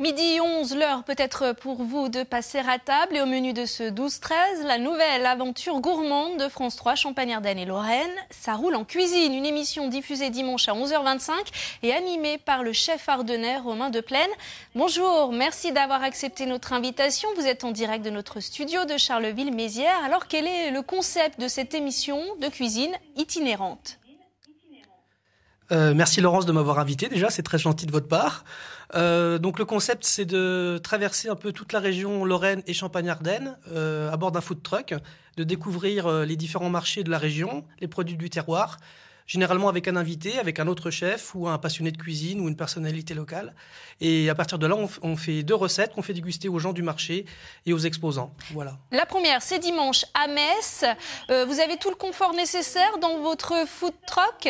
Midi 11, l'heure peut-être pour vous de passer à table. Et au menu de ce 12-13, la nouvelle aventure gourmande de France 3, Champagne-Ardenne et Lorraine. Ça roule en cuisine, une émission diffusée dimanche à 11h25 et animée par le chef ardennais Romain Deplaine. Bonjour, merci d'avoir accepté notre invitation. Vous êtes en direct de notre studio de Charleville-Mézières. Alors quel est le concept de cette émission de cuisine itinérante euh, merci Laurence de m'avoir invité déjà, c'est très gentil de votre part. Euh, donc le concept c'est de traverser un peu toute la région Lorraine et Champagne-Ardenne euh, à bord d'un food truck, de découvrir les différents marchés de la région, les produits du terroir, généralement avec un invité, avec un autre chef ou un passionné de cuisine ou une personnalité locale. Et à partir de là, on, fait deux recettes qu'on fait déguster aux gens du marché et aux exposants. Voilà. La première, c'est dimanche à Metz. vous avez tout le confort nécessaire dans votre food truck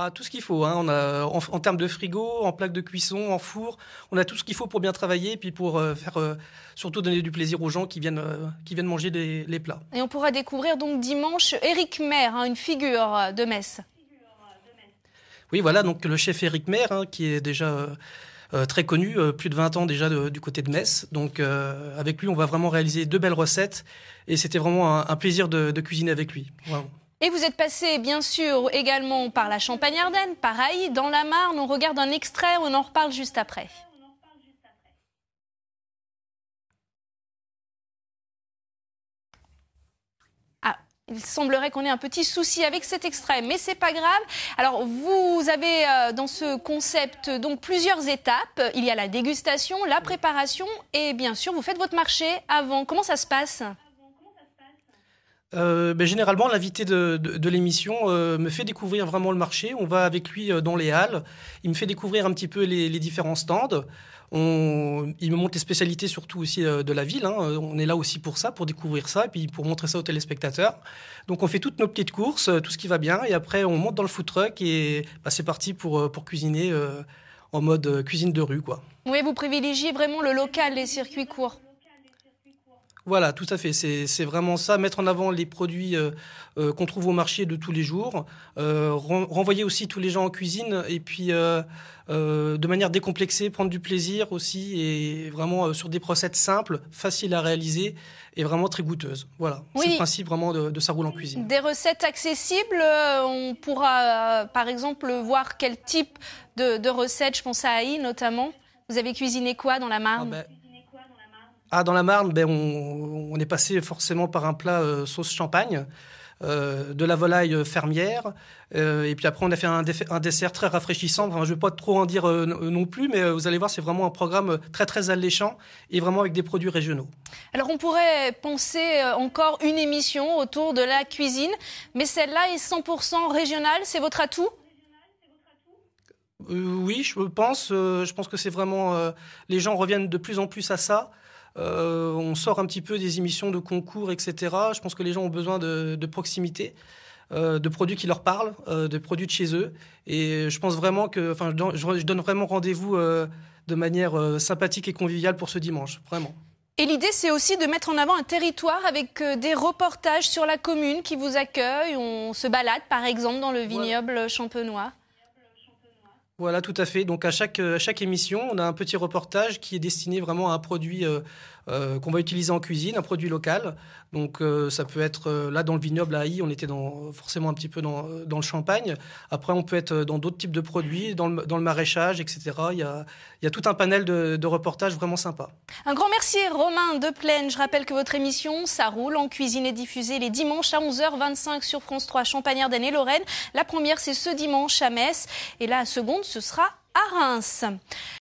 ah, tout ce qu'il faut. Hein. On a, en, termes de frigo, en plaques de cuisson, en four, on a tout ce qu'il faut pour bien travailler et puis pour euh, faire euh, surtout donner du plaisir aux gens qui viennent, euh, qui viennent manger les, plats. Et on pourra découvrir donc dimanche Eric Maire, hein, une figure de Metz. Oui, voilà, donc le chef Eric Maire, hein, qui est déjà très connu, plus de 20 ans déjà du côté de Metz. Donc avec lui, on va vraiment réaliser deux belles recettes et c'était vraiment un, plaisir de, cuisiner avec lui. Et vous êtes passé, bien sûr, également par la Champagne-Ardenne, pareil, dans la Marne. On regarde un extrait, on en reparle juste après. Ah, il semblerait qu'on ait un petit souci avec cet extrait, mais c'est pas grave. Alors vous avez euh, dans ce concept donc plusieurs étapes. Il y a la dégustation, la préparation et bien sûr vous faites votre marché avant. Comment ça se passe euh, ben, généralement, l'invité de, l'émission euh, me fait découvrir vraiment le marché. On va avec lui euh, dans les halles. Il me fait découvrir un petit peu les, différents stands. il me montre les spécialités surtout aussi de la ville. Hein. On est là aussi pour ça, pour découvrir ça et puis pour montrer ça aux téléspectateurs. Donc on fait toutes nos petites courses, tout ce qui va bien. Et après, on monte dans le food truck et bah, c'est parti pour, pour cuisiner en mode cuisine de rue. Quoi. Oui, vous privilégiez vraiment le local, les circuits courts voilà, tout à fait. C'est vraiment ça, mettre en avant les produits euh, euh, qu'on trouve au marché de tous les jours, euh, renvoyer aussi tous les gens en cuisine et puis de manière décomplexée, prendre du plaisir aussi et vraiment sur des recettes simples, faciles à réaliser et vraiment très goûteuses. Voilà, c'est le principe vraiment de, sa roule en cuisine. Des recettes accessibles, on pourra par exemple voir quel type de, recettes, je pense à notamment. Vous avez cuisiné quoi dans la Marne ah ben, ah, dans la Marne, ben, on, est passé forcément par un plat euh, sauce champagne. Euh, de la volaille euh, fermière. et puis après, on a fait un, dessert très rafraîchissant. Enfin, je ne vais pas trop en dire non plus, mais vous allez voir, c'est vraiment un programme très très alléchant et vraiment avec des produits régionaux. Alors, on pourrait penser encore une émission autour de la cuisine, mais celle-là est 100% régionale. C'est votre atout oui, je pense. je pense que c'est vraiment. les gens reviennent de plus en plus à ça. Euh, on sort un petit peu des émissions de concours, etc. Je pense que les gens ont besoin de, proximité. Euh, de produits qui leur parlent, euh, de produits de chez eux. Et je pense vraiment que, enfin, je, donne vraiment rendez-vous de manière sympathique et conviviale pour ce dimanche, vraiment. Et l'idée, c'est aussi de mettre en avant un territoire avec des reportages sur la commune qui vous accueille. On se balade, par exemple, dans le vignoble champenois. Voilà, tout à fait. Donc à chaque, euh, chaque émission, on a un petit reportage qui est destiné vraiment à un produit euh, euh, qu'on va utiliser en cuisine, un produit local. Donc ça peut être là dans le vignoble à on était forcément un petit peu dans, le champagne. Après, on peut être dans d'autres types de produits, dans le, maraîchage, etc. Il y, a, il tout un panel de, reportages vraiment sympa. Un grand merci Romain de Plaine. Je rappelle que votre émission, ça roule en cuisine et diffusée les dimanches à 11h25 sur France 3 Champagne-Ardenne et Lorraine. La première, c'est ce dimanche à Metz. Et la seconde, ce sera à Reims.